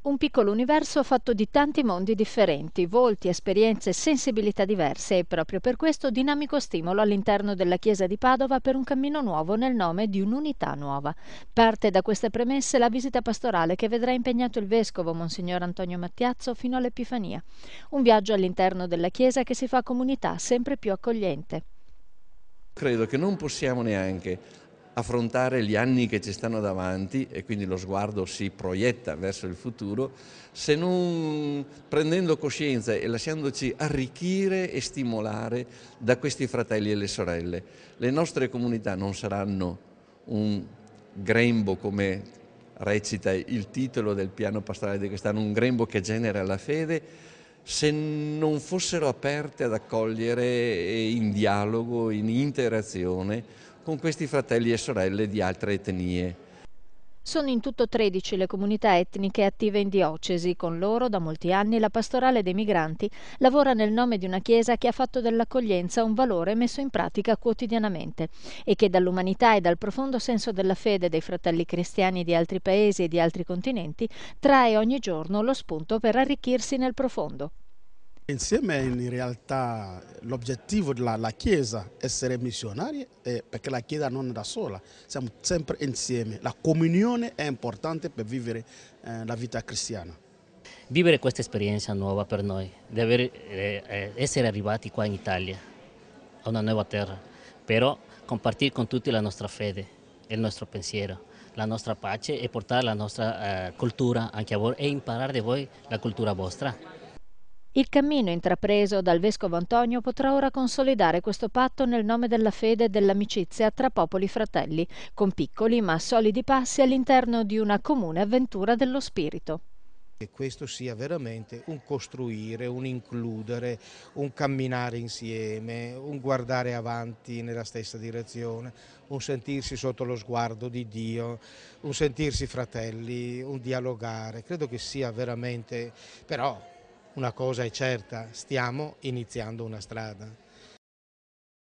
Un piccolo universo fatto di tanti mondi differenti, volti, esperienze, sensibilità diverse e proprio per questo dinamico stimolo all'interno della Chiesa di Padova per un cammino nuovo nel nome di un'unità nuova. Parte da queste premesse la visita pastorale che vedrà impegnato il Vescovo Monsignor Antonio Mattiazzo fino all'Epifania. Un viaggio all'interno della Chiesa che si fa comunità sempre più accogliente. Credo che non possiamo neanche affrontare gli anni che ci stanno davanti e quindi lo sguardo si proietta verso il futuro, se non prendendo coscienza e lasciandoci arricchire e stimolare da questi fratelli e le sorelle. Le nostre comunità non saranno un grembo come recita il titolo del piano pastorale di quest'anno, un grembo che genera la fede, se non fossero aperte ad accogliere eh, in dialogo, in interazione con questi fratelli e sorelle di altre etnie. Sono in tutto 13 le comunità etniche attive in diocesi. Con loro, da molti anni, la pastorale dei migranti lavora nel nome di una chiesa che ha fatto dell'accoglienza un valore messo in pratica quotidianamente e che dall'umanità e dal profondo senso della fede dei fratelli cristiani di altri paesi e di altri continenti trae ogni giorno lo spunto per arricchirsi nel profondo. Insieme in realtà l'obiettivo della Chiesa è essere missionari eh, perché la Chiesa non è da sola, siamo sempre insieme. La comunione è importante per vivere eh, la vita cristiana. Vivere questa esperienza nuova per noi, di aver, eh, eh, essere arrivati qua in Italia, a una nuova terra, però compartire con tutti la nostra fede, il nostro pensiero, la nostra pace e portare la nostra eh, cultura anche a voi e imparare da voi la cultura vostra. Il cammino intrapreso dal vescovo Antonio potrà ora consolidare questo patto nel nome della fede e dell'amicizia tra popoli fratelli, con piccoli ma solidi passi all'interno di una comune avventura dello spirito che questo sia veramente un costruire, un includere, un camminare insieme, un guardare avanti nella stessa direzione, un sentirsi sotto lo sguardo di Dio, un sentirsi fratelli, un dialogare. Credo che sia veramente, però una cosa è certa, stiamo iniziando una strada.